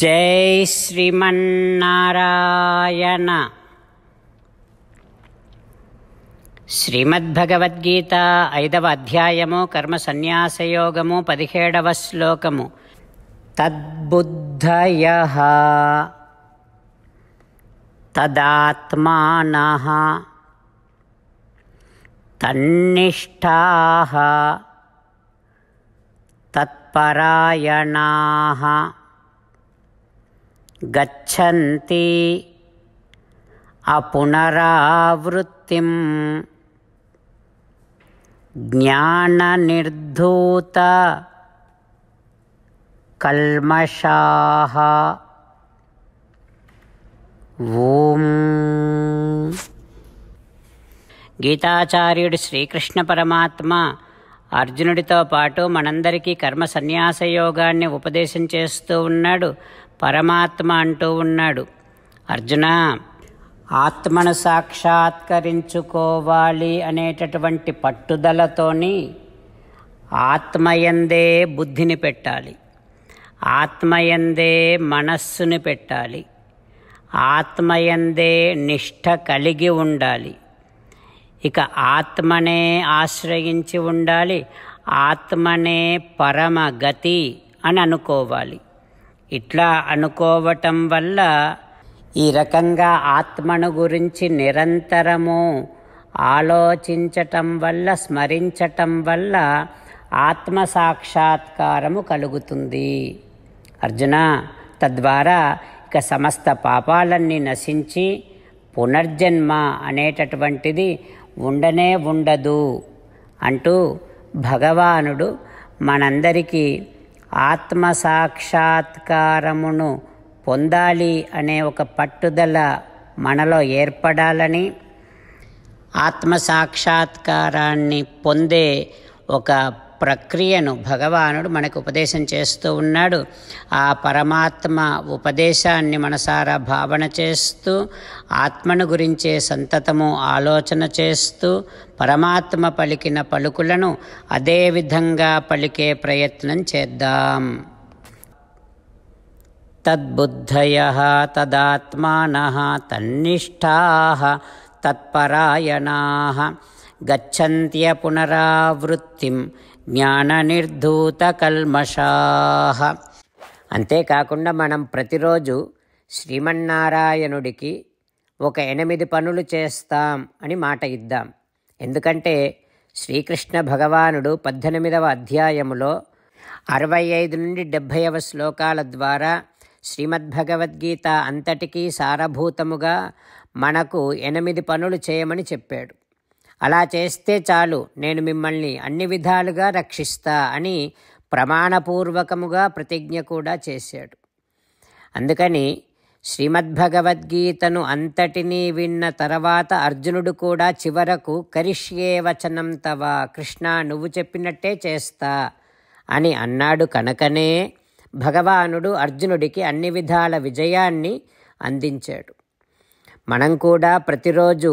జై శ్రీమన్నారాయణ శ్రీమద్భగవద్గీత ఐదవ అధ్యాయము కర్మ సన్యాసయోగము పదిహేడవ శ్లోకము తద్బుద్ధయ తదాత్మాన తన్నిష్టా తత్పరాయణా గచ్చంతి జ్ఞాన నిర్ధూత కల్మషాహ ఓం గీతాచార్యుడు శ్రీకృష్ణ పరమాత్మ అర్జునుడితో పాటు మనందరికీ కర్మ సన్యాస యోగాన్ని ఉపదేశం చేస్తూ ఉన్నాడు పరమాత్మ అంటూ ఉన్నాడు అర్జున ఆత్మను సాక్షాత్కరించుకోవాలి అనేటటువంటి పట్టుదలతోని ఆత్మయందే బుద్ధిని పెట్టాలి ఆత్మయందే మనస్సుని పెట్టాలి ఆత్మయందే నిష్ఠ కలిగి ఉండాలి ఇక ఆత్మనే ఆశ్రయించి ఉండాలి ఆత్మనే పరమగతి అని అనుకోవాలి ఇట్లా అనుకోవటం వల్ల ఈ రకంగా ఆత్మను గురించి నిరంతరము ఆలోచించటం వల్ల స్మరించటం వల్ల ఆత్మ సాక్షాత్కారము కలుగుతుంది అర్జున తద్వారా ఇక సమస్త పాపాలన్నీ నశించి పునర్జన్మ అనేటటువంటిది ఉండనే ఉండదు అంటూ భగవానుడు మనందరికీ ఆత్మసాక్షాత్కారమును పొందాలి అనే ఒక పట్టుదల మనలో ఏర్పడాలని ఆత్మసాక్షాత్కారాన్ని పొందే ఒక ప్రక్రియను భగవానుడు మనకు ఉపదేశం చేస్తూ ఉన్నాడు ఆ పరమాత్మ ఉపదేశాన్ని మనసారా భావన చేస్తూ ఆత్మను గురించే సంతతము ఆలోచన చేస్తూ పరమాత్మ పలికిన పలుకులను అదే విధంగా పలికే ప్రయత్నం చేద్దాం తద్బుద్ధయ తదాత్మాన తన్నిష్టా తత్పరాయణా గచ్చంత్య పునరావృత్తిం జ్ఞాన నిర్ధూత కల్మషాహ అంతేకాకుండా మనం ప్రతిరోజు శ్రీమన్నారాయణుడికి ఒక ఎనిమిది పనులు చేస్తాం అని మాట ఇద్దాం ఎందుకంటే శ్రీకృష్ణ భగవానుడు పద్దెనిమిదవ అధ్యాయములో అరవై ఐదు నుండి డెబ్భైవ శ్లోకాల ద్వారా శ్రీమద్భగవద్గీత అంతటికీ సారభూతముగా మనకు ఎనిమిది పనులు చేయమని చెప్పాడు అలా చేస్తే చాలు నేను మిమ్మల్ని అన్ని విధాలుగా రక్షిస్తా అని ప్రమాణపూర్వకముగా ప్రతిజ్ఞ కూడా చేశాడు అందుకని శ్రీమద్భగవద్గీతను అంతటినీ విన్న తర్వాత అర్జునుడు కూడా చివరకు కరిష్యే వచనం తవ కృష్ణ నువ్వు చెప్పినట్టే చేస్తా అని అన్నాడు కనుకనే భగవానుడు అర్జునుడికి అన్ని విధాల విజయాన్ని అందించాడు మనం కూడా ప్రతిరోజు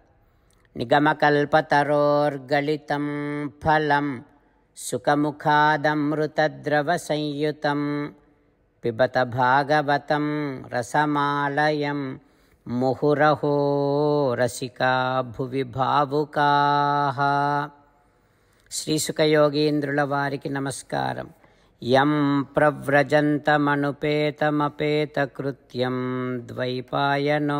निगमकल्पतरोर्गलितं फलं सुखमुखादमृतद्रवसंयुतं पिबत भागवतं रसमालयं मुहुरहो रसिका భువి భావుకాः శ్రీసుఖయోగీంద్రుల వారికి నమస్కారం యం ప్రవ్రజంతమనుపేతమపేతకృత్యం ద్వైపాయనో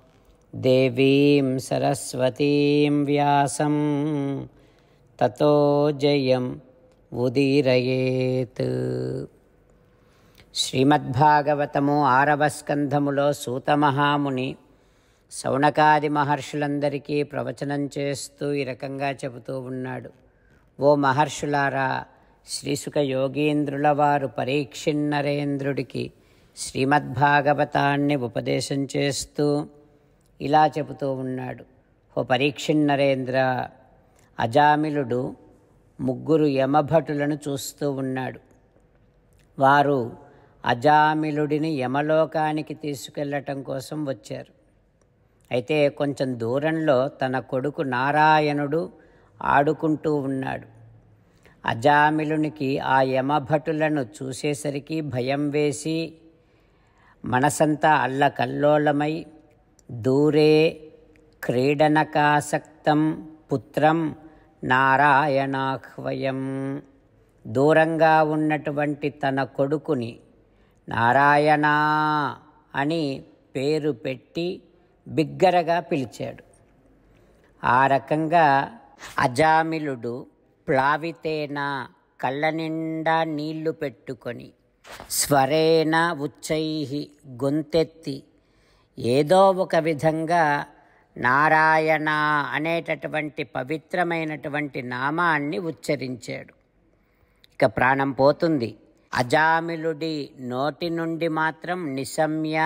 దేవీం సరస్వతీం వ్యాసం ततो जयम् ఉదీరయేత్ శ్రీమద్భాగవతము ఆరవ స్కంధములో సూతమహాముని సౌనకాది మహర్షులందరికీ ప్రవచనం చేస్తూ ఈ రకంగా చెబుతూ ఉన్నాడు ఓ మహర్షులారా శ్రీసుక యోగీంద్రుల వారు పరీక్షిన్నరేంద్రుడికి శ్రీమద్భాగవతాన్ని ఉపదేశం చేస్తూ ఇలా చెబుతూ ఉన్నాడు ఓ పరీక్ష నరేంద్ర అజామిలుడు ముగ్గురు యమభటులను చూస్తూ ఉన్నాడు వారు అజామిలుడిని యమలోకానికి తీసుకెళ్లటం కోసం వచ్చారు అయితే కొంచెం దూరంలో తన కొడుకు నారాయణుడు ఆడుకుంటూ ఉన్నాడు అజామిలునికి ఆ యమభటులను చూసేసరికి భయం వేసి మనసంతా అల్లకల్లోలమై దూరే క్రీడనకాసక్తం పుత్రం నారాయణాహ్వయం దూరంగా ఉన్నటువంటి తన కొడుకుని నారాయణ అని పేరు పెట్టి బిగ్గరగా పిలిచాడు ఆ రకంగా అజామిలుడు ప్లావితేన కళ్ళ నిండా నీళ్లు పెట్టుకొని స్వరేణ ఉచ్చై గొంతెత్తి ఏదో ఒక విధంగా నారాయణ అనేటటువంటి పవిత్రమైనటువంటి నామాన్ని ఉచ్చరించాడు ఇక ప్రాణం పోతుంది అజామిలుడి నోటి నుండి మాత్రం నిశమ్య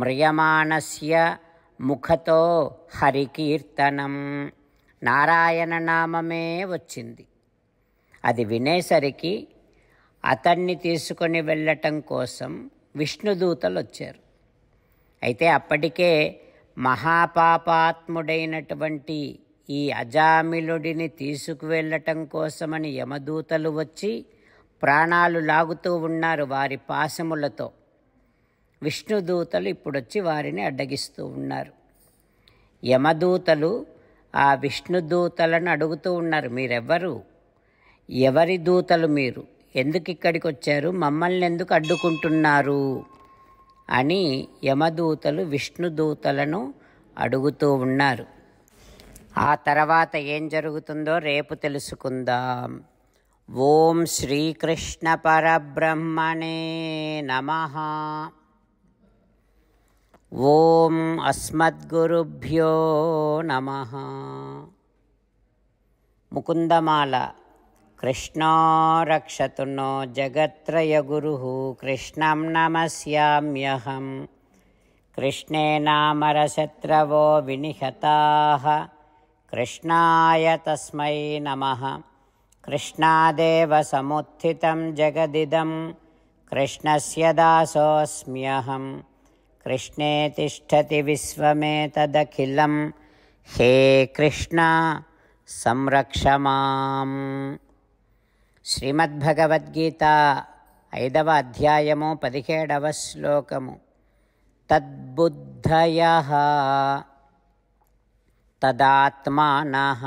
మ్రియమాణస్య ముఖతో హరికీర్తనం నారాయణ నామమే వచ్చింది అది వినేసరికి అతన్ని తీసుకొని వెళ్ళటం కోసం విష్ణుదూతలు వచ్చారు అయితే అప్పటికే మహాపాపాత్ముడైనటువంటి ఈ అజామిలుడిని తీసుకువెళ్ళటం కోసమని యమదూతలు వచ్చి ప్రాణాలు లాగుతూ ఉన్నారు వారి పాశములతో విష్ణుదూతలు ఇప్పుడొచ్చి వారిని అడ్డగిస్తూ ఉన్నారు యమదూతలు ఆ విష్ణుదూతలను అడుగుతూ ఉన్నారు మీరెవ్వరు ఎవరి దూతలు మీరు ఎందుకు ఇక్కడికి వచ్చారు మమ్మల్ని ఎందుకు అడ్డుకుంటున్నారు అని యమదూతలు విష్ణుదూతలను అడుగుతూ ఉన్నారు ఆ తర్వాత ఏం జరుగుతుందో రేపు తెలుసుకుందాం ఓం శ్రీకృష్ణ పరబ్రహ్మణే నమ ఓం అస్మద్గురుభ్యో నమ ముకుందమాల कृष्णारक्षतुनो जगत्रयगुरुः नो कृष्णं नमस्याम्यहं कृष्णे नामरशत्रवो विनिहताः कृष्णाय तस्मै नमः कृष्णादेवसमुत्थितं जगदिदं कृष्णस्य दासोऽस्म्यहं कृष्णे तिष्ठति विश्वमेतदखिलं हे कृष्ण संरक्ष माम् श्रीमद्भगवद्गीता ऐदव अध्यायमु पतिहेडवश्लोकमु तद्बुद्धयः तदात्मानः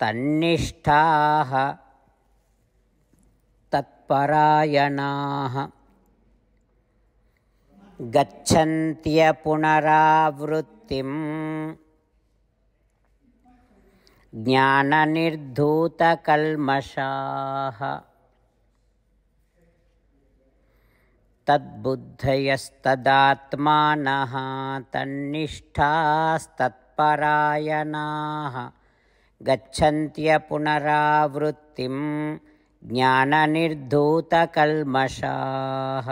तन्निष्ठाः तत्परायणाः गच्छन्त्यपुनरावृत्तिम् ज्ञाननिर्धूतकल्मषाः तद्बुद्धयस्तदात्मानः तन्निष्ठास्तत्परायणाः गच्छन्त्यपुनरावृत्तिं पुनरावृत्तिं ज्ञाननिर्धूतकल्मषाः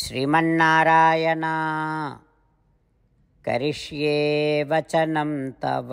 श्रीमन्नारायणा करिष्ये वचनं तव